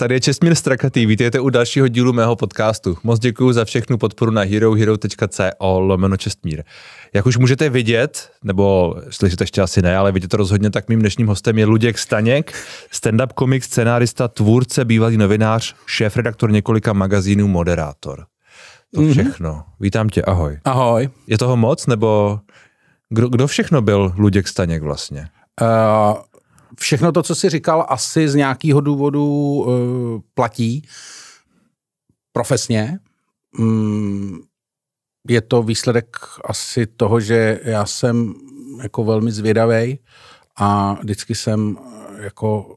Tady je Čestmír Strakatý, vítejte u dalšího dílu mého podcastu. Moc děkuji za všechnu podporu na herohero.co lomeno Čestmír. Jak už můžete vidět, nebo slyšet ještě asi ne, ale vidět to rozhodně, tak mým dnešním hostem je Luděk Staněk, stand-up komik, scenárista, tvůrce, bývalý novinář, šéf-redaktor několika magazínů, moderátor. To mhm. všechno. Mm-hmm. Vítám tě, ahoj. Ahoj. Je toho moc, nebo kdo, kdo všechno byl Luděk Staněk vlastně? Uh všechno to, co jsi říkal, asi z nějakého důvodu uh, platí profesně. Mm, je to výsledek asi toho, že já jsem jako velmi zvědavý a vždycky jsem eh, jako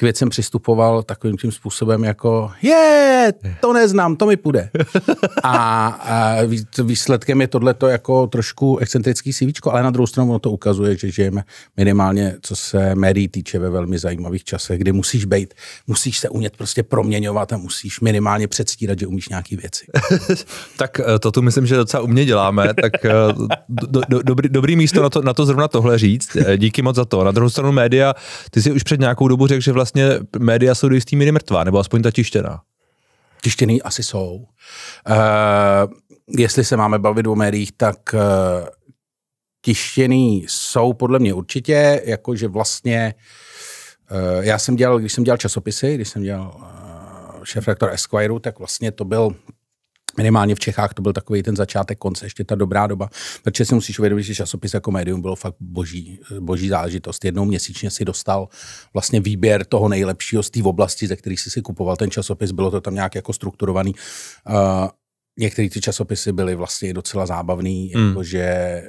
k věcem přistupoval takovým tím způsobem jako je, to neznám, to mi půjde. A, a výsledkem je tohleto jako trošku excentrický CVčko, ale na druhou stranu ono to ukazuje, že žijeme minimálně, co se médií týče ve velmi zajímavých časech, kdy musíš být, musíš se umět prostě proměňovat a musíš minimálně předstírat, že umíš nějaký věci. tak eh, to tu myslím, že docela umě děláme, tak eh, do, do, dobrý, dobrý místo na to, na to zrovna tohle říct. Eh, díky moc za to. Na druhou stranu média, ty si už před nějakou dobu řekl, že vlastně vlastně média jsou do jistý míry mrtvá, nebo aspoň ta tištěná. Tištěný asi jsou. Uh, jestli se máme bavit o médiích, tak uh, tištěný jsou podle mě určitě, jakože vlastně uh, já jsem dělal, když jsem dělal časopisy, když jsem dělal uh, šéf-rektor Esquire, tak vlastně to byl Minimálně v Čechách to byl takový ten začátek konce, ještě ta dobrá doba, protože si musíš uvědomit, že časopis jako médium bylo fakt boží, boží záležitost. Jednou měsíčně si dostal vlastně výběr toho nejlepšího z té oblasti, ze kterých jsi si kupoval ten časopis, bylo to tam nějak jako strukturovaný. Uh, Některé ty časopisy byly vlastně docela zábavný, mm. jakože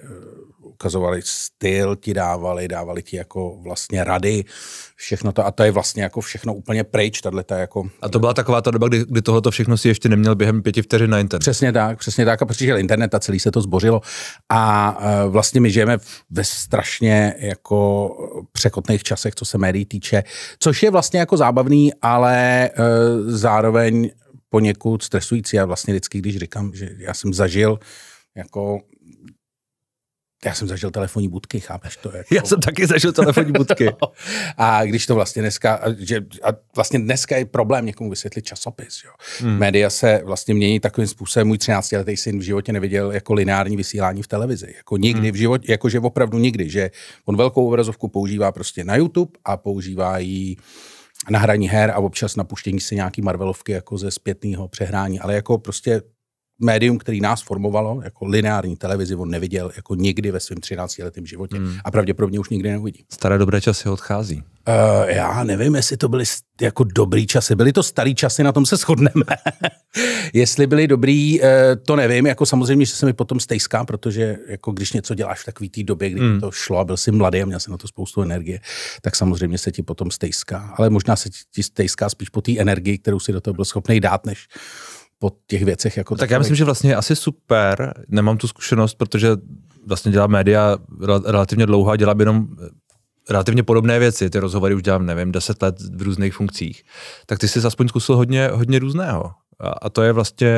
ukazovali styl, ti dávali, dávali ti jako vlastně rady, všechno to a to je vlastně jako všechno úplně pryč, tahle ta jako... A to byla taková ta doba, kdy, kdy tohoto všechno si ještě neměl během pěti vteřin na internet. Přesně tak, přesně tak a přišel internet a celý se to zbořilo a e, vlastně my žijeme ve strašně jako překotných časech, co se médií týče, což je vlastně jako zábavný, ale e, zároveň poněkud stresující a vlastně vždycky, když říkám, že já jsem zažil jako já jsem zažil telefonní budky, chápeš to? Jako... Já jsem taky zažil telefonní budky. no. A když to vlastně dneska, a, že, a vlastně dneska je problém někomu vysvětlit časopis. Jo. Hmm. Média se vlastně mění takovým způsobem. Můj 13 letý syn v životě neviděl jako lineární vysílání v televizi. Jako nikdy hmm. v životě, jakože opravdu nikdy, že on velkou obrazovku používá prostě na YouTube a používá ji na hraní her a občas na puštění si nějaký Marvelovky jako ze zpětného přehrání, ale jako prostě médium, který nás formovalo, jako lineární televizi, on neviděl jako nikdy ve svém 13-letém životě hmm. a pravděpodobně už nikdy neuvidí. Staré dobré časy odchází. Uh, já nevím, jestli to byly jako dobrý časy. Byly to starý časy, na tom se shodneme. jestli byly dobrý, uh, to nevím. Jako samozřejmě, že se mi potom stejská, protože jako když něco děláš v takový té době, kdy mm. to šlo a byl jsi mladý a měl jsi na to spoustu energie, tak samozřejmě se ti potom stejská. Ale možná se ti stejská spíš po té energii, kterou si do toho byl schopný dát, než po těch věcech. Jako no, tak já myslím, že vlastně je asi super, nemám tu zkušenost, protože vlastně dělám média relativně dlouho a dělám jenom eh, relativně podobné věci, ty rozhovory už dělám, nevím, deset let v různých funkcích, tak ty jsi aspoň zkusil hodně, hodně různého. A, a to je vlastně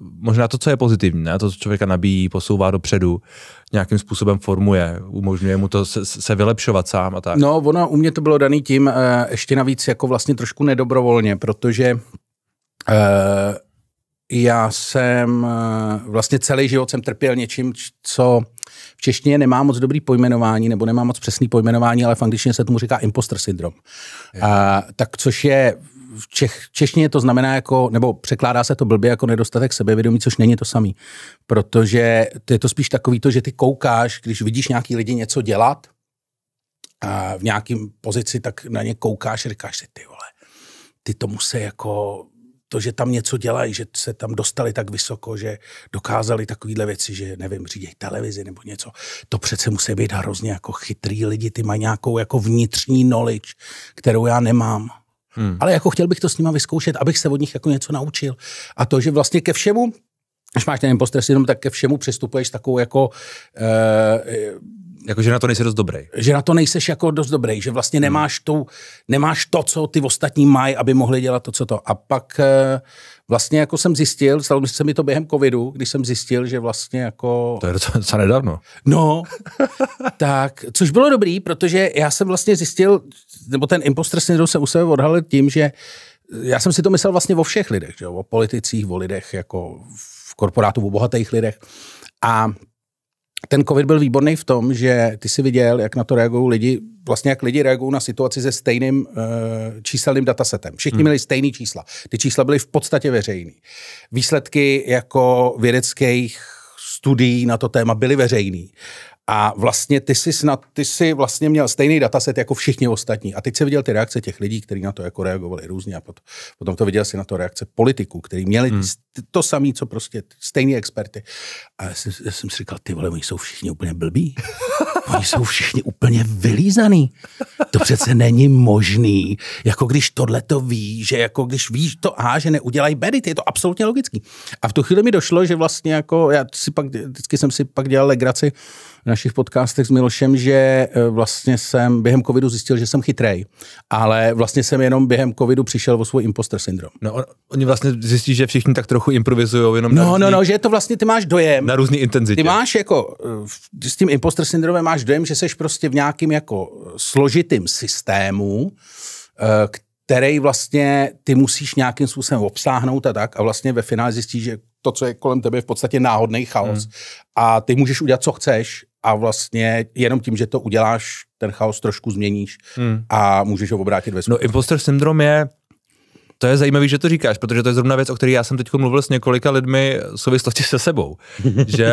možná to, co je pozitivní, ne? to, co člověka nabíjí, posouvá dopředu, nějakým způsobem formuje, umožňuje mu to se, se vylepšovat sám a tak. No, ono u mě to bylo daný tím, eh, ještě navíc jako vlastně trošku nedobrovolně, protože eh, já jsem eh, vlastně celý život jsem trpěl něčím, co v češtině nemá moc dobrý pojmenování, nebo nemá moc přesný pojmenování, ale v angličtině se tomu říká imposter syndrom. A, tak což je v Čech, češtině to znamená jako, nebo překládá se to blbě jako nedostatek sebevědomí, což není to samý. Protože to je to spíš takový to, že ty koukáš, když vidíš nějaký lidi něco dělat a v nějakým pozici, tak na ně koukáš a říkáš si, ty vole, ty to musí jako to, že tam něco dělají, že se tam dostali tak vysoko, že dokázali takovéhle věci, že nevím, řídějí televizi nebo něco. To přece musí být hrozně jako chytrý lidi, ty mají nějakou jako vnitřní knowledge, kterou já nemám. Hmm. Ale jako chtěl bych to s nima vyzkoušet, abych se od nich jako něco naučil. A to, že vlastně ke všemu, když máš ten impostor syndrom, tak ke všemu přistupuješ takovou jako eh, jako, že na to nejsi dost dobrý. Že na to nejseš jako dost dobrý, že vlastně hmm. nemáš, tou tu, nemáš to, co ty ostatní mají, aby mohli dělat to, co to. A pak eh, vlastně jako jsem zjistil, stalo se mi to během covidu, když jsem zjistil, že vlastně jako... To je docela, nedávno. No, tak, což bylo dobrý, protože já jsem vlastně zjistil, nebo ten impostor syndrom se u sebe odhalil tím, že eh, já jsem si to myslel vlastně o všech lidech, že? o politicích, o lidech, jako v korporátu, o bohatých lidech. A ten covid byl výborný v tom, že ty si viděl, jak na to reagují lidi, vlastně jak lidi reagují na situaci se stejným uh, číselným datasetem. Všichni hmm. měli stejné čísla. Ty čísla byly v podstatě veřejný. Výsledky jako vědeckých studií na to téma byly veřejný. A vlastně ty jsi, snad, ty jsi vlastně měl stejný dataset jako všichni ostatní. A teď se viděl ty reakce těch lidí, kteří na to jako reagovali různě. A potom, potom to viděl si na to reakce politiků, kteří měli hmm. to samé, co prostě stejní experty. A já jsem, já jsem si říkal, ty vole, oni jsou všichni úplně blbí. oni jsou všichni úplně vylízaný. To přece není možný. Jako když tohle to ví, že jako když víš to A, že neudělají bedit, je to absolutně logický. A v tu chvíli mi došlo, že vlastně jako, já si pak, vždycky jsem si pak dělal legraci, v našich podcastech s Milošem, že e, vlastně jsem během covidu zjistil, že jsem chytrej, ale vlastně jsem jenom během covidu přišel o svůj imposter syndrom. No, on, oni vlastně zjistí, že všichni tak trochu improvizují, jenom no, no, různý, no, no, že to vlastně ty máš dojem. Na různý intenzitě. Ty máš jako, e, s tím imposter syndromem máš dojem, že seš prostě v nějakým jako složitým systému, e, který vlastně ty musíš nějakým způsobem obsáhnout a tak a vlastně ve finále zjistíš, že to, co je kolem tebe, je v podstatě náhodný chaos. Hmm. A ty můžeš udělat, co chceš a vlastně jenom tím, že to uděláš, ten chaos trošku změníš hmm. a můžeš ho obrátit ve skutečnosti. No imposter syndrom je to je zajímavé, že to říkáš, protože to je zrovna věc, o které já jsem teď mluvil s několika lidmi v souvislosti se sebou. že,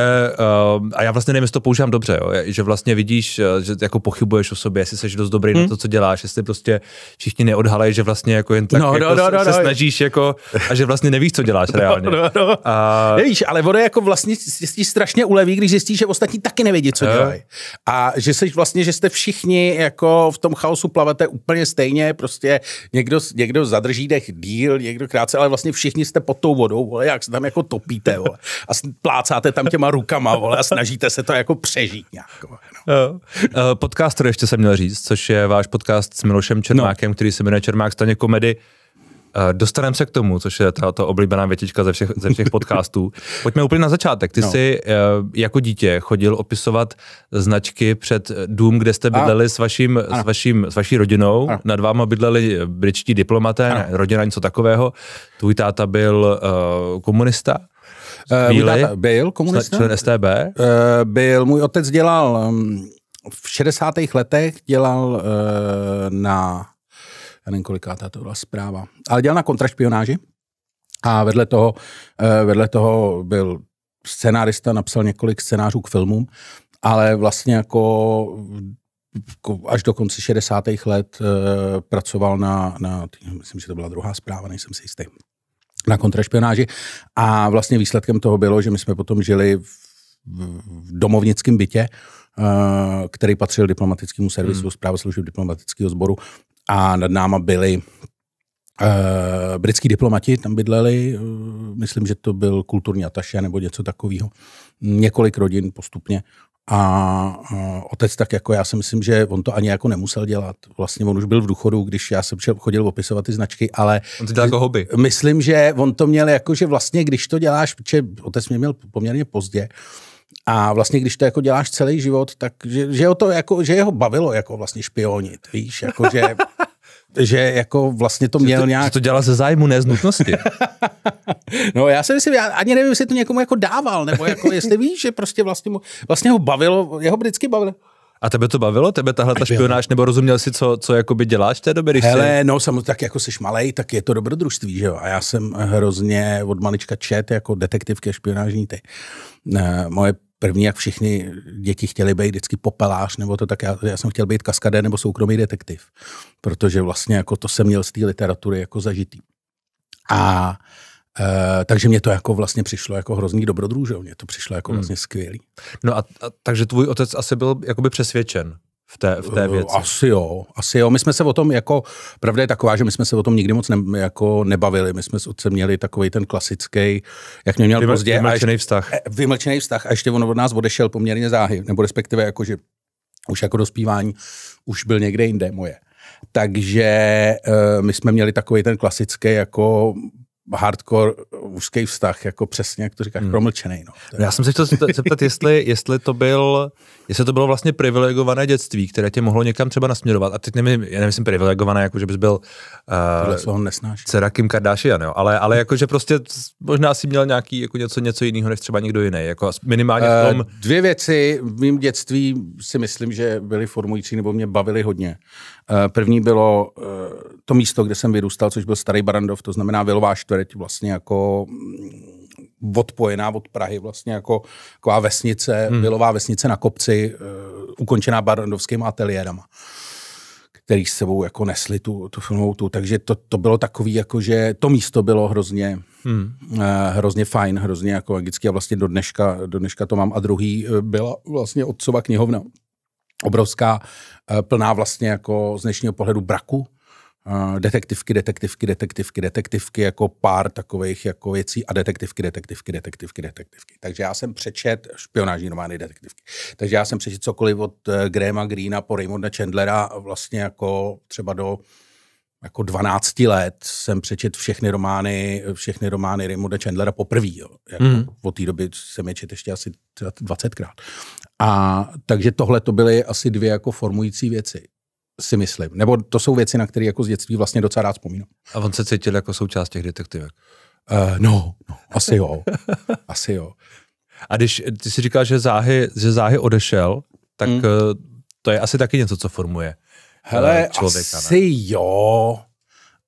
uh, a já vlastně nevím, jestli to používám dobře, jo, že vlastně vidíš, eh, že jako pochybuješ o sobě, jestli jsi dost dobrý hmm. na to, co děláš, jestli prostě všichni neodhalají, že vlastně jako jen tak no, jako no, no, no, no, se no. snažíš jako, a že vlastně nevíš, co děláš no, reálně. No, no, no. A... Nevíš, ale ono jako vlastně zjistíš strašně uleví, když zjistíš, že ostatní taky nevědí, co dělají. A že jsi vlastně, že jste všichni jako v tom chaosu plavete úplně stejně, prostě někdo, někdo zadrží dech díl, někdo krátce, ale vlastně všichni jste pod tou vodou, vole, jak se tam jako topíte, vole, a plácáte tam těma rukama, vole, a snažíte se to jako přežít nějak. Vole, no. Eh, eh, podcaster ještě jsem měl říct, což je váš podcast s Milošem Čermákem, no. který se jmenuje Čermák staně komedy. Eh, dostaneme se k tomu, což je ta, ta oblíbená větička ze všech, ze všech podcastů. Pojďme úplně na začátek. Ty no. jsi eh, jako dítě chodil opisovat značky před eh, dům, kde jste bydleli s, vaším, s, vaším, s vaší rodinou. Ano. Nad váma bydleli britští diplomaté, ano. rodina něco takového. Tvůj táta byl uh, komunista. Chvíli, uh, byl komunista? Člen STB? Uh, byl. Můj otec dělal um, v 60. letech dělal uh, na já nevím, kolikátá to byla zpráva. Ale dělal na kontrašpionáži a vedle toho, eh, vedle toho byl scenárista, napsal několik scénářů k filmům, ale vlastně jako, jako až do konce 60. let eh, pracoval na, na, myslím, že to byla druhá zpráva, nejsem si jistý, na kontrašpionáži. A vlastně výsledkem toho bylo, že my jsme potom žili v, v domovnickém bytě, eh, který patřil diplomatickému servisu, hmm. zpráva diplomatického sboru a nad náma byli Uh, britský diplomati tam bydleli, uh, myslím, že to byl kulturní ataše nebo něco takového. Několik rodin postupně. A uh, otec tak jako já si myslím, že on to ani jako nemusel dělat. Vlastně on už byl v důchodu, když já jsem chodil opisovat ty značky, ale... On to dělal jako hobby. Myslím, že on to měl jako, že vlastně když to děláš, protože otec mě měl poměrně pozdě, uh, a vlastně, když to jako děláš celý život, tak že, že, ho to jako, že jeho bavilo jako vlastně špionit, víš, jako že, že jako vlastně to měl že to, nějak... Že to dělal ze zájmu, ne z nutnosti. no já si myslím, já ani nevím, jestli to někomu jako dával, nebo jako jestli víš, že prostě vlastně, mu, vlastně ho bavilo, jeho vždycky bavilo. A tebe to bavilo? Tebe tahle ta špionáž, nebo rozuměl si, co, co jakoby děláš v té době? Když Hele, jsi... no samozřejmě, tak jako jsi malej, tak je to dobrodružství, že jo? A já jsem hrozně od malička čet jako detektivky a špionážní ty. Eh, moje první, jak všichni děti chtěli být vždycky popelář, nebo to tak já, já jsem chtěl být kaskadér nebo soukromý detektiv, protože vlastně jako to jsem měl z té literatury jako zažitý. A Uh, takže mě to jako vlastně přišlo jako hrozný dobrodružel, mě to přišlo jako hmm. vlastně skvělý. No a, a takže tvůj otec asi byl jakoby přesvědčen v té, v té eh, věci? Asi jo, asi jo. My jsme se o tom jako, pravda je taková, že my jsme se o tom nikdy moc ne, jako nebavili. My jsme s otcem měli takový ten klasický, jak mě měl Vyml, pozdě. Vymlčený vztah. Eh, vymlčený vztah a ještě on od nás odešel poměrně záhy, nebo respektive jako, že už jako dospívání už byl někde jinde moje. Takže uh, my jsme měli takový ten klasický jako hardcore uh, úzký vztah, jako přesně, jak to říkáš, hmm. promlčený. No. no. Já jsem se chtěl zeptat, jestli, jestli, to byl, jestli to bylo vlastně privilegované dětství, které tě mohlo někam třeba nasměrovat. A teď nevím, já nemyslím privilegované, jako že bys byl uh, dcera Kim Kardashian, jo? ale, ale jako, že prostě možná si měl nějaký, jako něco, něco jiného, než třeba někdo jiný. Jako minimálně v eh, tom... Uh, dvě věci v mém dětství si myslím, že byly formující nebo mě bavily hodně. Eh, první bylo eh, to místo, kde jsem vyrůstal, což byl Starý Barandov, to znamená Vilová čtvrť, vlastně jako mm, odpojená od Prahy, vlastně jako taková vesnice, hmm. Vilová vesnice na kopci, eh, ukončená barandovskými ateliérama který s sebou jako nesli tu, tu filmovou tu. Takže to, to bylo takový, jako že to místo bylo hrozně, hmm. uh, hrozně fajn, hrozně jako magický a vlastně do dneška, do dneška to mám. A druhý byla vlastně otcova knihovna, obrovská, eh, plná vlastně jako z dnešního pohledu braku, eh, detektivky, detektivky, detektivky, detektivky, jako pár takových jako věcí a detektivky, detektivky, detektivky, detektivky. Takže já jsem přečet špionážní romány detektivky. Takže já jsem přečet cokoliv od eh, Grahama Greena po Raymonda Chandlera vlastně jako třeba do jako 12 let jsem přečet všechny romány, všechny romány Raymonda Chandlera poprvé. Jako mm. Od té doby jsem je četl ještě asi 20krát. A takže tohle to byly asi dvě jako formující věci si myslím. Nebo to jsou věci, na které jako z dětství vlastně docela rád vzpomínám. A on se cítil jako součást těch detektivek? Uh, no, no, asi jo. asi jo. A když ty si říkáš, že záhy, že záhy odešel, tak mm. to je asi taky něco, co formuje. Hele, eh, člověka. Asi ne? jo.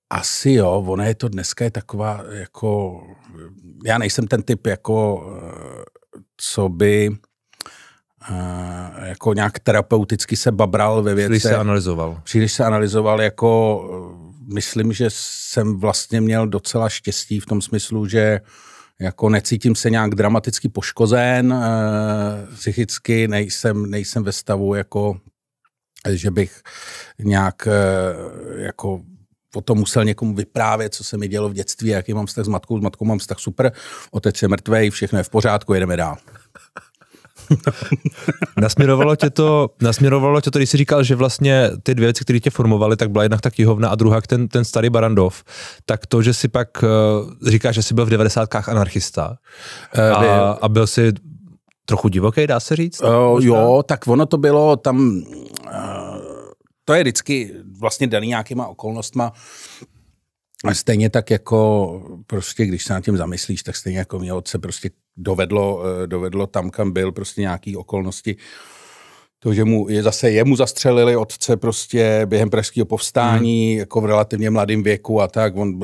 Asi jo, ona je to dneska je taková, jako, já nejsem ten typ, jako, eh, co by eh, jako nějak terapeuticky se babral ve věci. Příliš se analyzoval. Příliš se analyzoval, jako, myslím, že jsem vlastně měl docela štěstí v tom smyslu, že jako necítím se nějak dramaticky poškozen, psychicky nejsem, nejsem ve stavu jako že bych nějak eh, jako o tom musel někomu vyprávět, co se mi dělo v dětství, jaký mám vztah s matkou, s matkou mám vztah super, otec je mrtvej, všechno je v pořádku, jedeme dál. nasměrovalo, tě to, nasměrovalo tě to, když jsi říkal, že vlastně ty dvě věci, které tě formovaly, tak byla jednak ta knihovna a druhá ten, ten starý Barandov, tak to, že si pak eh, říkáš, že jsi byl v 90. anarchista eh, a, a byl si trochu divoký, dá se říct? Uh, jo, tak ono to bylo tam, uh, to je vždycky vlastně daný nějakýma okolnostma. A stejně tak jako prostě, když se na tím zamyslíš, tak stejně jako mě otce prostě dovedlo, uh, dovedlo tam, kam byl, prostě nějaký okolnosti. To, že mu je zase jemu zastřelili otce prostě během pražského povstání, hmm. jako v relativně mladém věku a tak, on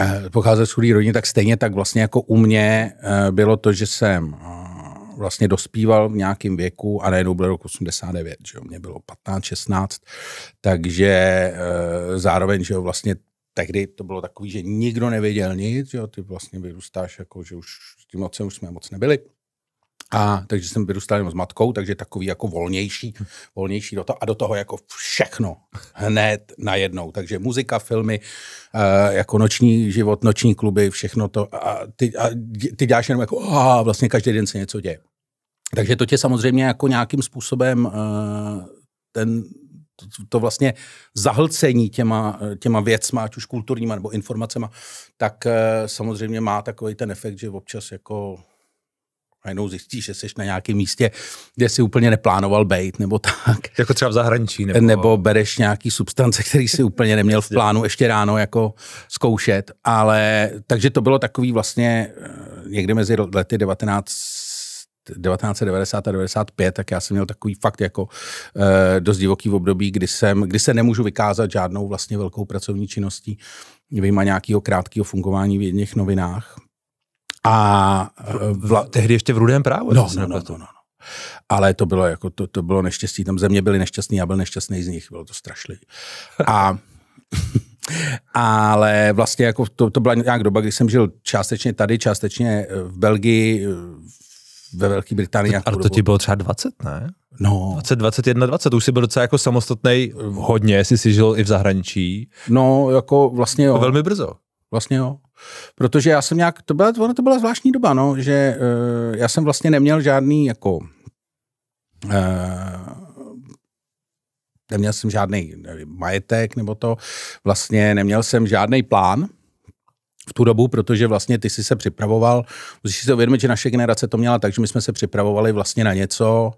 Eh, pocházel z chudé rodiny, tak stejně tak vlastně jako u mě eh, bylo to, že jsem eh, vlastně dospíval v nějakém věku a najednou byl rok 89, že jo, mě bylo 15, 16, takže zároveň, že jo, vlastně tehdy to bylo takový, že nikdo nevěděl nic, že jo, ty vlastně vyrůstáš jako, že už s tím otcem už jsme moc nebyli. A takže jsem vyrůstal s matkou, takže takový jako volnější, volnější do toho a do toho jako všechno hned najednou. Takže muzika, filmy, uh, jako noční život, noční kluby, všechno to a ty, a ty děláš jenom jako a vlastně každý den se něco děje. Takže to tě samozřejmě jako nějakým způsobem uh, ten to, to vlastně zahlcení těma, těma věcma, ať už kulturníma nebo informacema, tak uh, samozřejmě má takový ten efekt, že občas jako a jenom zjistíš, že jsi na nějakém místě, kde jsi úplně neplánoval být, nebo tak. Jako třeba v zahraničí. Nebo, nebo bereš nějaký substance, který si úplně neměl v plánu ještě ráno jako zkoušet. Ale takže to bylo takový vlastně eh, někde mezi lety 19 1990 a 95, tak já jsem měl takový fakt jako e, dost divoký v období, kdy, jsem, kdy se nemůžu vykázat žádnou vlastně velkou pracovní činností, vyjma nějakého krátkého fungování v jedných novinách. A vla... tehdy ještě v rudém právu. No, no, no, no, no. Ale to bylo jako, to, to bylo neštěstí. Tam země byly nešťastný, já byl nešťastný z nich, bylo to strašlivý. A Ale vlastně jako to, to byla nějak doba, kdy jsem žil částečně tady, částečně v Belgii, ve Velké Británii. Ale to ti bylo třeba 20, ne? No. 20, 21, 20, už jsi byl docela jako samostatný hodně, jsi si žil i v zahraničí. No, jako vlastně jo. Velmi brzo. Vlastně jo. Protože já jsem nějak, to byla, ono to byla zvláštní doba, no, že uh, já jsem vlastně neměl žádný jako uh, neměl jsem žádný nevím, majetek nebo to, vlastně neměl jsem žádný plán v tu dobu, protože vlastně ty jsi se připravoval, musíš si uvědomit, že naše generace to měla tak, že my jsme se připravovali vlastně na něco,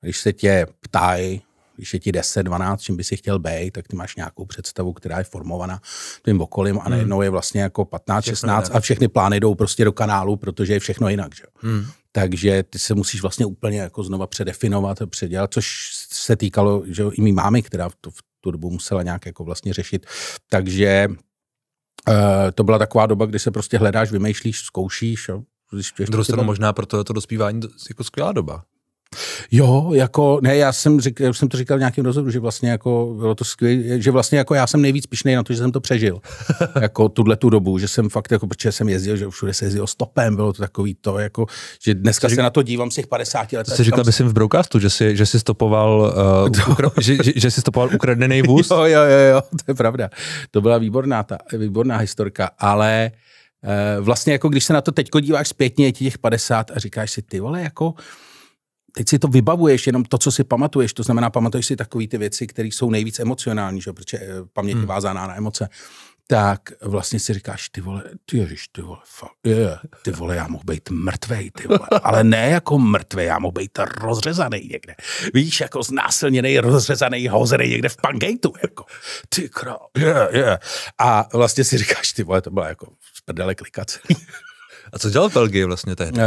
když se tě ptají, když je ti 10, 12, čím by si chtěl být, tak ty máš nějakou představu, která je formovaná tím okolím a hmm. najednou je vlastně jako 15, všechno 16 jinak. a všechny plány jdou prostě do kanálu, protože je všechno jinak. Že? Hmm. Takže ty se musíš vlastně úplně jako znova předefinovat a předělat, což se týkalo že i mý mámy, která v tu, v tu dobu musela nějak jako vlastně řešit. Takže uh, to byla taková doba, kdy se prostě hledáš, vymýšlíš, zkoušíš. Jo? Když Druhou stranu možná proto to dospívání jako skvělá doba. Jo, jako, ne, já jsem, řík, já jsem to říkal v nějakém rozhodu, že vlastně jako bylo to skvělé, že vlastně jako já jsem nejvíc pišnej na to, že jsem to přežil. jako tuhle tu dobu, že jsem fakt, jako, protože jsem jezdil, že všude se jezdil stopem, bylo to takový to, jako, že dneska se na to dívám z těch 50 let. Jsi říkal, jsem v broadcastu, že jsi, že jsi stopoval, uh, ukra- že, že, že jsi stopoval ukradený vůz. jo, jo, jo, jo, to je pravda. To byla výborná, ta, výborná historka, ale eh, vlastně jako když se na to teď díváš zpětně, je těch 50 a říkáš si, ty vole, jako teď si to vybavuješ jenom to, co si pamatuješ, to znamená, pamatuješ si takové ty věci, které jsou nejvíc emocionální, že? protože eh, paměť hmm. vázaná na emoce, tak vlastně si říkáš, ty vole, ty ježiš, ty vole, fa, yeah. ty vole, já mohu být mrtvej, ty vole, ale ne jako mrtvej, já mohu být rozřezaný někde, víš, jako znásilněný, rozřezaný, hozený někde v pangejtu, jako, ty kro, yeah, yeah. a vlastně si říkáš, ty vole, to byla jako z prdele klikace. A co dělal v Belgii vlastně tehdy?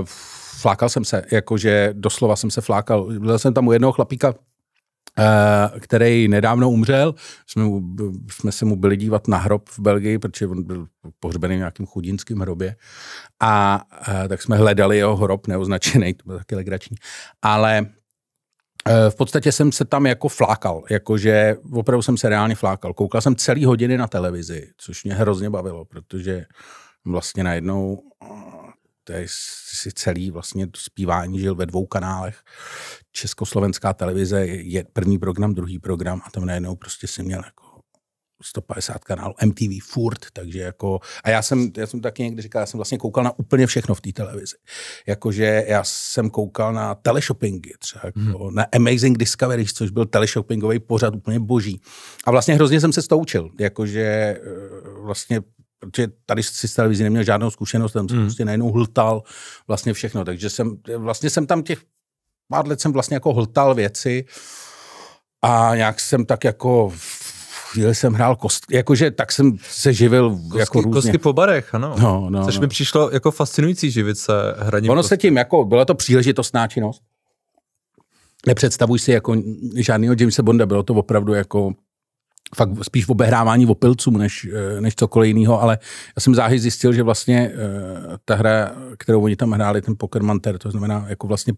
Uh, flákal jsem se, jakože doslova jsem se flákal. Byl jsem tam u jednoho chlapíka, eh, který nedávno umřel. Jsme, mu, jsme se mu byli dívat na hrob v Belgii, protože on byl pohřbený v nějakém chudinském hrobě. A, a eh, tak jsme hledali jeho hrob neoznačený, to bylo taky legrační. Ale eh, v podstatě jsem se tam jako flákal, jakože opravdu jsem se reálně flákal. Koukal jsem celý hodiny na televizi, což mě hrozně bavilo, protože vlastně najednou to je si celý vlastně zpívání žil ve dvou kanálech. Československá televize je první program, druhý program a tam najednou prostě si měl jako 150 kanálů, MTV furt, takže jako, a já jsem, já jsem taky někdy říkal, já jsem vlastně koukal na úplně všechno v té televizi. Jakože já jsem koukal na teleshoppingy třeba, jako hmm. na Amazing Discovery, což byl teleshoppingový pořad úplně boží. A vlastně hrozně jsem se stoučil, jakože eh, vlastně protože tady si z televizi neměl žádnou zkušenost, tam jsem mm. prostě najednou hltal vlastně všechno, takže jsem, vlastně jsem tam těch pár let jsem vlastně jako hltal věci a nějak jsem tak jako chvíli jsem hrál kost, jakože tak jsem se živil jako kostky, jako různě. Kostky po barech, ano. No, no, Což no. mi přišlo jako fascinující živit se hraním Ono kostky. se tím, jako byla to příležitostná činnost. Nepředstavuj si jako žádného Jamesa Bonda, bylo to opravdu jako fakt spíš v obehrávání opilců než, eh, než cokoliv jiného, ale já jsem záhy zjistil, že vlastně eh, ta hra, kterou oni tam hráli, ten Poker Manter, to znamená jako vlastně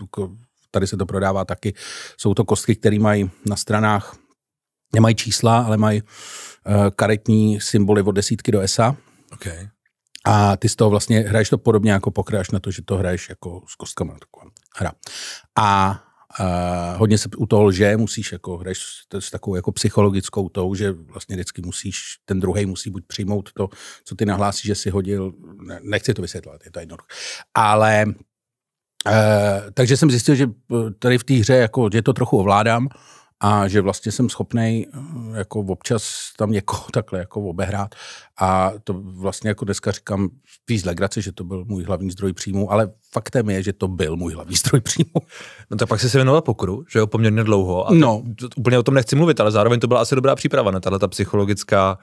jako tady se to prodává taky, jsou to kostky, které mají na stranách, nemají čísla, ale mají eh, karetní symboly od desítky do ESA. Okay. A ty z toho vlastně hraješ to podobně jako pokraš na to, že to hraješ jako s kostkama. Taková hra. A a hodně se u toho lže, musíš jako, hraješ s takovou jako psychologickou tou, že vlastně vždycky musíš, ten druhý musí buď přijmout to, co ty nahlásíš, že si hodil, ne, nechci to vysvětlovat, je to jednoduché. Ale e, takže jsem zjistil, že eh, tady v té hře, jako, že to trochu ovládám, a že vlastně jsem schopný eh, jako občas tam někoho takhle jako obehrát a to vlastně jako dneska říkám spíš legrace, že to byl můj hlavní zdroj příjmu, ale faktem je, že to byl můj hlavní zdroj příjmu. No tak pak jsi se věnoval pokru, že jo, poměrně dlouho. A no. To, úplně o tom nechci mluvit, ale zároveň to byla asi dobrá příprava na tato ta psychologická,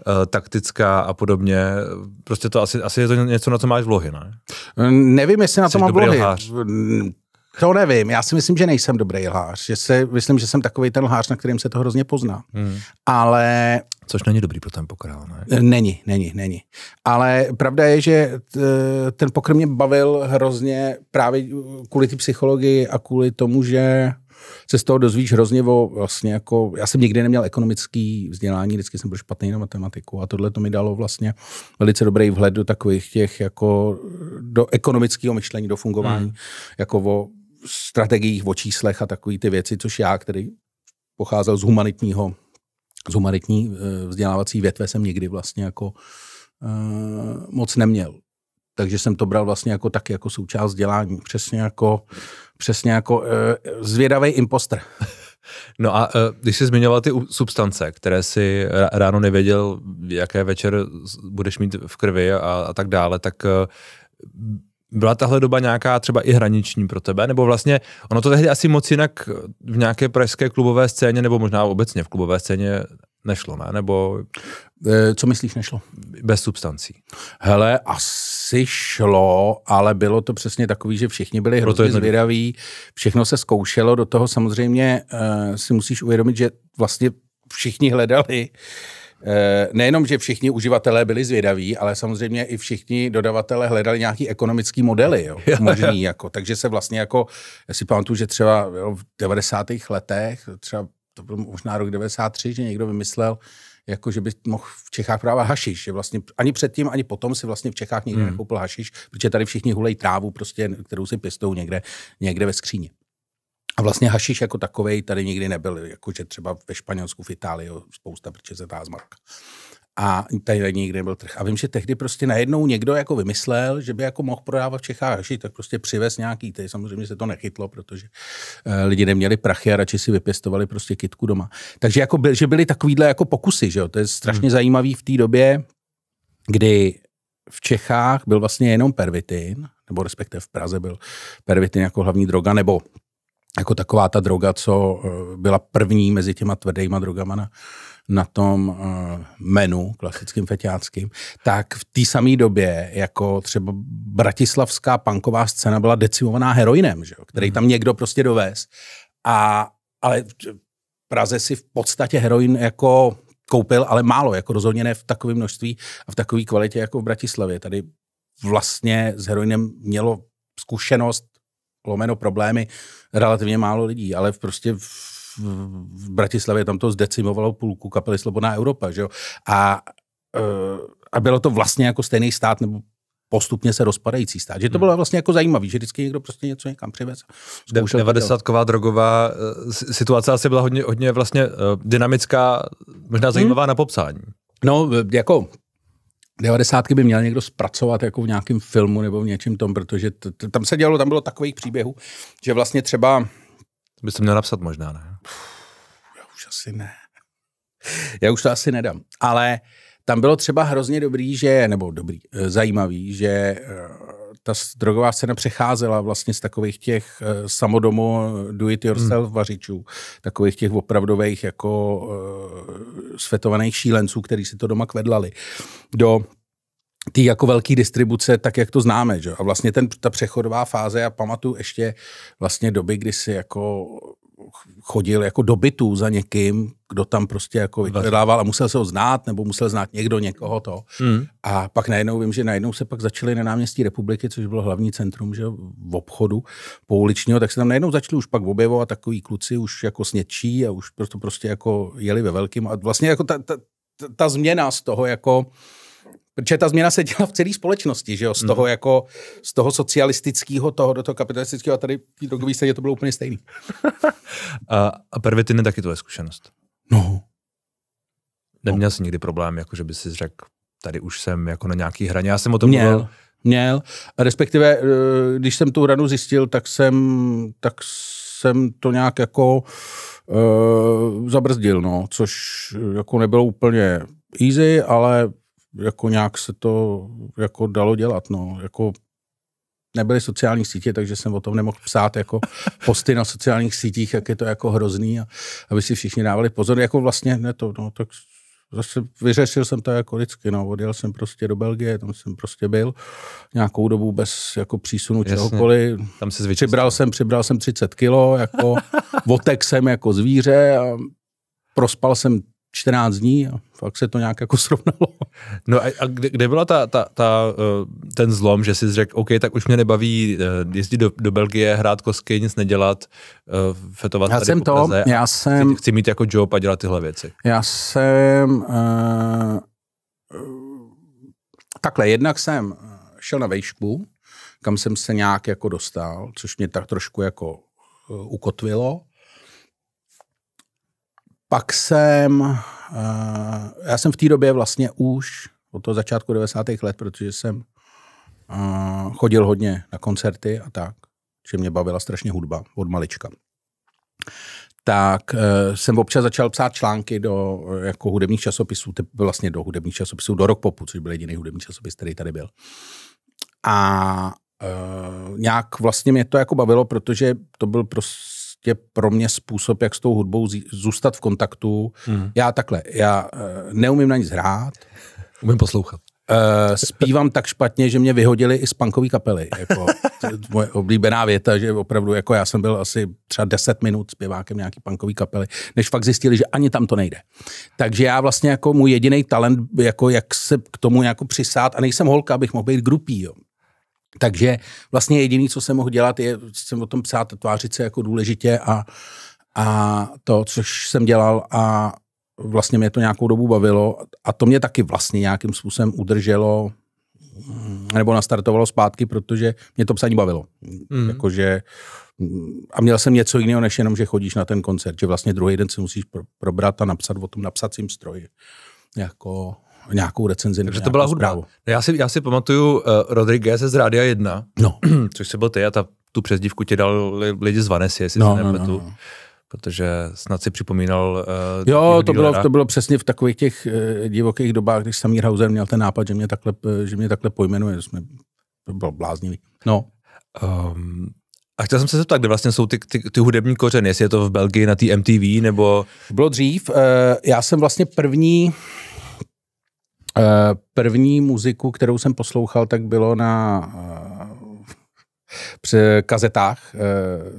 eh, taktická a podobně. Prostě to asi, asi je to něco, na co máš vlohy, ne? Nevím, jestli na to mám vlohy. Lhář. To nevím, já si myslím, že nejsem dobrý lhář, že si myslím, že jsem takový ten lhář, na kterým se to hrozně pozná. Hmm. Ale... Což není dobrý pro ten pokr, ne? Eh, není, není, není. Ale pravda je, že eh, ten pokr mě bavil hrozně právě kvůli ty psychologii a kvůli tomu, že se z toho dozvíš hrozně o vlastně jako, já jsem nikdy neměl ekonomický vzdělání, vždycky jsem byl špatný na matematiku a tohle to mi dalo vlastně velice dobrý vhled do takových těch jako do ekonomického myšlení, do fungování, hmm. jako o strategiích, o číslech a takové ty věci, což já, který pocházel z humanitního, z humanitní eh, vzdělávací větve, jsem nikdy vlastně jako uh, moc neměl. Takže jsem to bral vlastně jako taky jako součást dělání. Přesně jako, přesně jako uh, eh, zvědavý impostr. No a když jsi zmiňoval ty substance, které si ráno nevěděl, jaké večer budeš mít v krvi a, a tak dále, tak byla tahle doba nějaká třeba i hraniční pro tebe? Nebo vlastně ono to tehdy asi moc jinak v nějaké pražské klubové scéně, nebo možná obecně v klubové scéně nešlo, ne? Nebo... Eh, co myslíš nešlo? Bez substancí. Hele, asi šlo, ale bylo to přesně takový, že všichni byli hrozně jedno... zvědaví, všechno se zkoušelo, do toho samozřejmě uh, si musíš uvědomit, že vlastně všichni hledali uh, Eh, nejenom, že všichni uživatelé byli zvědaví, ale samozřejmě i všichni dodavatelé hledali nějaký ekonomický modely, jo, možný, jako. Takže se vlastně jako, já si pamatuju, že třeba jo, v 90. letech, třeba to byl možná rok 93, že někdo vymyslel, jako že by mohl v Čechách právě hašiš. Že vlastně ani předtím, ani potom si vlastně v Čechách nikdo hmm. nekoupil hašiš, protože tady všichni hulej trávu, prostě, kterou si pěstou někde, někde ve skříni. A vlastně hašiš jako takový tady nikdy nebyl, jakože třeba ve Španělsku, v Itálii spousta, protože se tá zmarka. A tady nikdy nebyl trh. A vím, že tehdy prostě najednou někdo jako vymyslel, že by jako mohl prodávat v Čechách haši, tak prostě přivez nějaký. Tady samozřejmě se to nechytlo, protože eh, lidi neměli prachy a radši si vypěstovali prostě kitku doma. Takže jako byl, že byly takovýhle jako pokusy, že jo? To je strašně hmm. zajímavý v té době, kdy v Čechách byl vlastně jenom pervitin, nebo respektive v Praze byl pervitin jako hlavní droga, nebo jako taková ta droga, co eh, byla první mezi těma tvrdýma drogama na, na tom uh, menu, klasickým feťáckým, tak v té samé době, jako třeba bratislavská panková scéna byla decimovaná heroinem, že jo, který mhm. tam někdo prostě dovez. A, ale v Praze si v podstatě heroin jako koupil, ale málo, jako rozhodně ne v takovém množství a v takové kvalitě jako v Bratislavě. Tady vlastně s heroinem mělo zkušenost lomeno problémy relativně málo lidí, ale prostě v, v Bratislavě tam to zdecimovalo půlku kapely Slobodná Evropa, že jo? A, e, a bylo to vlastně jako stejný stát, nebo postupně se rozpadající stát. Že to hmm. bylo vlastně jako zajímavý, že vždycky někdo prostě něco někam přivez. 90-ková drogová e, situace asi byla hodně, hodně vlastně e, dynamická, možná zajímavá hmm. na popsání. No, jako 90. by měl někdo zpracovat jako v nějakém filmu nebo v něčem tom, protože t- t- tam se dělalo, tam bylo takových příběhů, že vlastně třeba... To byste měl napsat možná, ne? Já už asi ne. Já už to asi nedám. Ale tam bylo třeba hrozně dobrý, že, nebo dobrý, eh, zajímavý, že eh, ta drogová scéna přecházela vlastně z takových těch eh, samodomo eh, do-it-yourself hmm. vařičů, takových těch opravdových jako uh, eh, svetovaných šílenců, který si to doma kvedlali, do ty jako velký distribuce, tak jak to známe. Že? A vlastně ten, ta přechodová fáze, já pamatuju ještě vlastně doby, kdy si jako chodil jako do bytu za někým, kdo tam prostě jako vydával a musel se ho znát, nebo musel znát někdo někoho to. Hmm. A pak najednou vím, že najednou se pak začaly na náměstí republiky, což bylo hlavní centrum že v obchodu pouličního, tak se tam najednou začali už pak objevovat takový kluci už jako snědčí a už prostě, prostě jako jeli ve velkým. A vlastně jako ta, ta, ta, ta změna z toho jako Protože ta změna se dělá v celé společnosti, že jo? Z mhm. toho, jako, z toho socialistického, toho do toho kapitalistického a tady v drogový stejně to bylo úplně stejný. a, a pervitiny taky to je zkušenost. No. Neměl jsi nikdy problém, jako že by si řekl, tady už jsem jako na nějaký hraně. Já jsem o tom Měl. mluvil. Měl. Respektive, eh, když jsem tu hranu zjistil, tak jsem, tak jsem to nějak jako uh, zabrzdil, no, což eh, jako nebylo úplně easy, ale jako nějak se to jako dalo dělat, no, jako nebyly sociální sítě, takže jsem o tom nemohl psát jako posty na sociálních sítích, jak je to jako hrozný a aby si všichni dávali pozor, jako vlastně ne to, no, tak zase vyřešil jsem to jako vždycky, no, odjel jsem prostě do Belgie, tam jsem prostě byl nějakou dobu bez jako přísunu Jasně, čehokoliv. Tam se Přibral jsem, přibral jsem 30 kilo, jako votek jsem jako zvíře a prospal jsem 14 dní a fakt se to nějak jako srovnalo. No a, a kde, kde byla ta, ta, ta, eh, ten zlom, že jsi řekl, OK, tak už mě nebaví eh, jezdit do, do Belgie, hrát kosky, nic nedělat, eh, fetovat já tady jsem po to, Praze já jsem, chci, chci mít jako job a dělat tyhle věci. Já jsem uh, takhle, jednak jsem šel na vejšku, kam jsem se nějak jako dostal, což mě tak trošku jako ukotvilo pak jsem, eh, já jsem v té době vlastně už od toho začátku 90. let, protože jsem eh, chodil hodně na koncerty a tak, že mě bavila strašně hudba od malička. Tak eh, jsem občas začal psát články do jako hudebních časopisů, vlastně do hudebních časopisů, do rock popu, což byl jediný hudební časopis, který tady byl. A Uh, nějak vlastně mě to jako bavilo, protože to byl prostě prostě pro mě způsob, jak s tou hudbou zůstat v kontaktu. Mm. Já takhle, já eh, neumím na nic hrát. Umím poslouchat. Uh, zpívám tak špatně, že mě vyhodili i z punkové kapely. Jako, moje oblíbená věta, že opravdu jako já jsem byl asi třeba 10 minut zpěvákem nějaký punkové kapely, než fakt zjistili, že ani tam to nejde. Takže já vlastně jako můj jediný talent, jako jak se k tomu jako přisát, a nejsem holka, abych mohl být grupí, jo. Takže vlastně jediný, co jsem mohl dělat, je jsem o tom psát tvářit se jako důležitě a, a to, což jsem dělal a vlastně mě to nějakou dobu bavilo a to mě taky vlastně nějakým způsobem udrželo mm, nebo nastartovalo zpátky, protože mě to psaní bavilo. Mhm. Mm. Jakože, a měl jsem něco jiného, než jenom, že chodíš na ten koncert, že vlastně druhý den si musíš probrat a napsat o tom napsacím stroji. Jako, nějakou recenzi. Takže to byla hudba. No, Já si, já si pamatuju uh, Rodriguez z Rádia 1, no. což se byl ty a ta, tu přezdívku ti dal lidi z Vanesy, jestli no, se no, no, no. Protože snad si připomínal... Uh, jo, to bylo, to bylo přesně v takových těch uh, divokých dobách, když Samir Hauser měl ten nápad, že mě takhle, že mě takhle pojmenuje. Jsme, to bylo bláznivý. No. Um, a chtěl jsem se zeptat, kde vlastně jsou ty, ty, ty hudební kořeny, jestli je to v Belgii na té MTV, nebo... Bylo dřív, já jsem vlastně první, Eh, první muziku, kterou jsem poslouchal, tak bylo na eh, při kazetách, eh,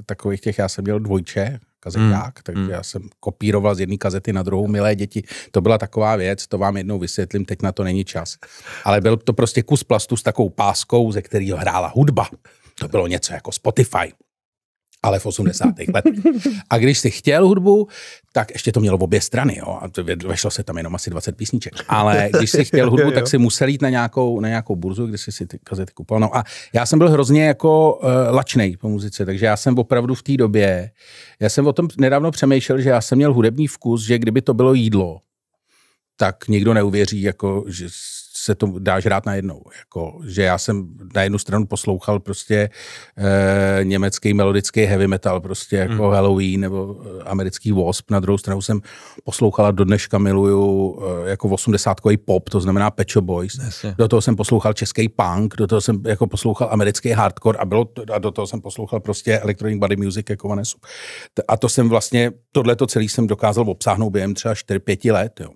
takových těch, já jsem měl dvojče, kazeták, mm. takže mm. já jsem kopíroval z jedné kazety na druhou Milé děti. To byla taková věc, to vám jednou vysvětlím, teď na to není čas. Ale byl to prostě kus plastu s takovou páskou, ze kterého hrála hudba. To bylo něco jako Spotify ale v 80. letech. A když si chtěl hudbu, tak ještě to mělo v obě strany, jo, a vešlo se tam jenom asi 20 písniček. Ale když si chtěl hudbu, tak si musel jít na nějakou, na nějakou burzu, kde si si ty kazety kupoval. No a já jsem byl hrozně jako uh, lačnej po muzice, takže já jsem opravdu v té době, já jsem o tom nedávno přemýšlel, že já jsem měl hudební vkus, že kdyby to bylo jídlo, tak nikdo neuvěří, jako, že se to dá žrát najednou. Jako, že já jsem na jednu stranu poslouchal prostě e, německý melodický heavy metal, prostě jako mm. Halloween nebo eh, americký Wasp, na druhou stranu jsem poslouchal a do dneška miluju e, jako 80 pop, to znamená Pecho Boys. Jasně. Do toho jsem poslouchal český punk, do toho jsem jako poslouchal americký hardcore a, bylo to, a do toho jsem poslouchal prostě electronic body music jako Vanessa. A to jsem vlastně, tohle to celý jsem dokázal obsáhnout během třeba 4-5 let. Jo.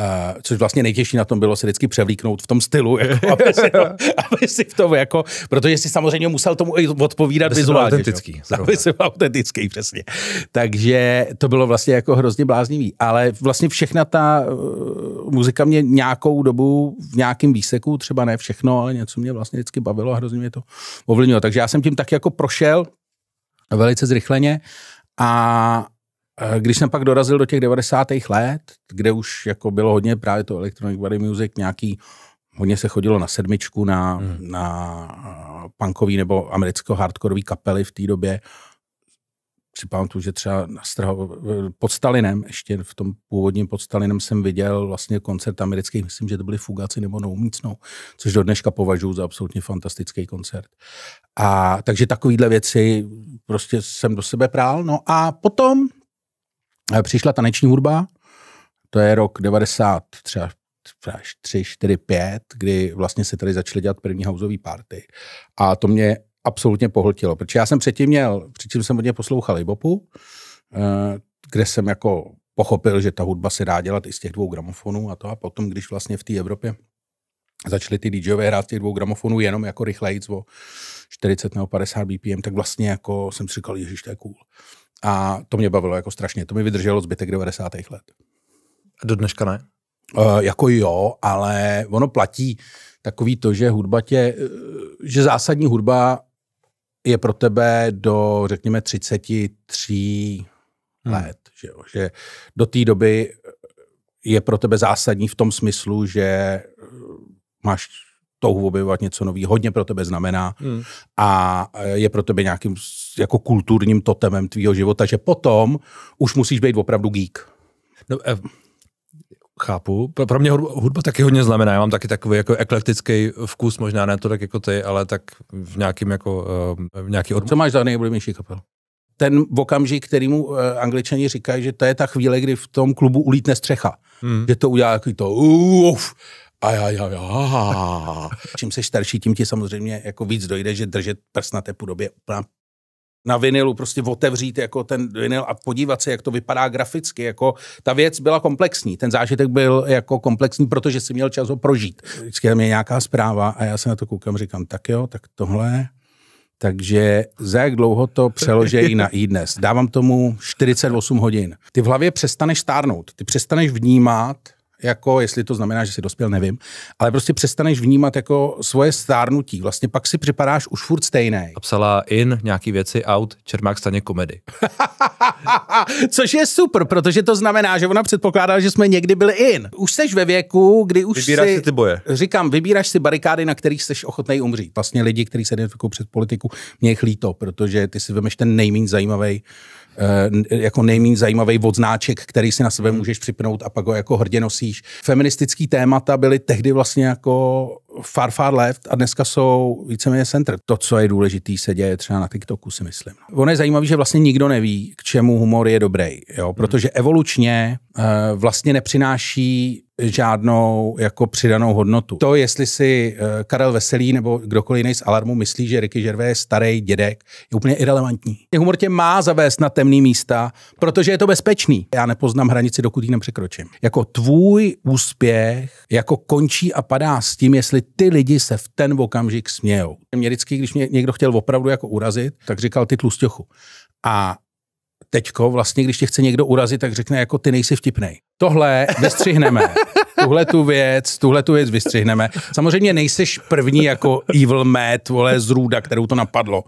Uh, což vlastně nejtěžší na tom bylo se vždycky převlíknout v tom stylu, jako, aby, si to, aby si v tom jako, protože si samozřejmě musel tomu i odpovídat aby vizuálně. autentický. Že? Aby si byl autentický, přesně. Takže to bylo vlastně jako hrozně bláznivý, ale vlastně všechna ta uh, muzika mě nějakou dobu v nějakém výseku, třeba ne všechno, ale něco mě vlastně vždycky bavilo a hrozně mě to ovlivnilo. Takže já jsem tím tak jako prošel velice zrychleně a Eh, když jsem pak dorazil do těch 90. let, kde už jako bylo hodně právě to electronic body music, nějaký, hodně se chodilo na sedmičku, na, hmm. na eh, punkový nebo americko-hardkorový kapely v té době, připamatuju, že třeba na straho, eh, pod Stalinem, ještě v tom původním pod Stalinem jsem viděl vlastně koncert americký, myslím, že to byly Fugaci nebo Noumícnou, což do dneška považuji za absolutně fantastický koncert. A takže takovýhle věci prostě jsem do sebe prál. No a potom Eh, přišla taneční hudba, to je rok 90, třeba 3, 4, 5, kdy vlastně se tady začaly dělat první houseový party. A to mě absolutně pohltilo, protože já jsem předtím měl, předtím jsem hodně poslouchal i Bopu, eh, kde jsem jako pochopil, že ta hudba se dá dělat i z těch dvou gramofonů a to a potom, když vlastně v té Evropě začaly ty DJové hrát těch dvou gramofonů jenom jako rychleji o 40 nebo 50 BPM, tak vlastně jako jsem si říkal, ježiš, to je cool. A to mě bavilo jako strašně. To mi vydrželo zbytek 90. let. A do dneška ne? Uh, jako jo, ale ono platí takový to, že hudba tě, eh, že zásadní hudba je pro tebe do, řekněme, 33 hmm. let. Že, jo? že do té doby je pro tebe zásadní v tom smyslu, že eh, máš touhu objevovat něco nového hodně pro tebe znamená hmm. a je pro tebe nějakým jako kulturním totemem tvýho života, že potom už musíš být opravdu geek. No, e, chápu. Pro, pro mě hudba, hudba taky hodně znamená. Já mám taky takový jako eklektický vkus, možná ne to tak jako ty, ale tak v nějakým jako, eh, v nějaký odm- Co máš za nejoblíbenější kapel? ten okamžik, kterýmu eh, angličani říkají, že to je ta chvíle, kdy v tom klubu ulítne střecha. Hmm. Že to udělá takový to uf, a já, já, já. Čím se starší, tím ti samozřejmě jako víc dojde, že držet prst na té podobě úplná na vinilu, prostě otevřít jako ten vinil a podívat se, jak to vypadá graficky. Jako ta věc byla komplexní, ten zážitek byl jako komplexní, protože si měl čas ho prožít. Vždycky tam je nějaká zpráva a já se na to koukám, říkám, tak jo, tak tohle. Takže za jak dlouho to přeložejí na iDnes? Dávám tomu 48 hodin. Ty v hlavě přestaneš stárnout, ty přestaneš vnímat jako jestli to znamená, že jsi dospěl, nevím, ale prostě přestaneš vnímat jako svoje stárnutí. Vlastně pak si připadáš už furt stejný. Napsala psala in nějaký věci, out, Čermák staně komedy. Což je super, protože to znamená, že ona předpokládá, že jsme někdy byli in. Už jsi ve věku, kdy už vybíráš si, si ty boje. Říkám, vybíráš si barikády, na kterých jsi ochotný umřít. Vlastně lidi, kteří se identifikují před politiku, mě jich líto, protože ty si vemeš ten nejméně zajímavý eh, jako nejméně zajímavý odznáček, který si na sebe můžeš připnout a pak ho jako hrdě nosí myslíš. Feministický témata byly tehdy vlastně jako far, far left a dneska jsou víceméně center. To, co je důležitý, se děje třeba na TikToku, si myslím. Ono je zajímavé, že vlastně nikdo neví, k čemu humor je dobrý, jo? Hmm. protože evolučně uh, vlastně nepřináší žádnou jako přidanou hodnotu. To, jestli si eh, Karel Veselý nebo kdokoliv jiný z Alarmu myslí, že Ricky Gervais je starý dědek, je úplně irrelevantní. Humor tě má zavést na temný místa, protože je to bezpečný. Já nepoznám hranici, dokud ji nepřekročím. Jako tvůj úspěch jako končí a padá s tím, jestli ty lidi se v ten okamžik smějou. Mě vždycky, když mě někdo chtěl opravdu jako urazit, tak říkal ty tlustěchu. A teďko vlastně, když tě chce někdo urazit, tak řekne jako ty nejsi vtipnej. Tohle vystřihneme. tuhle tu věc, tuhle tu věc vystřihneme. Samozřejmě nejseš první jako evil mad, vole, zrůda, kterou to napadlo.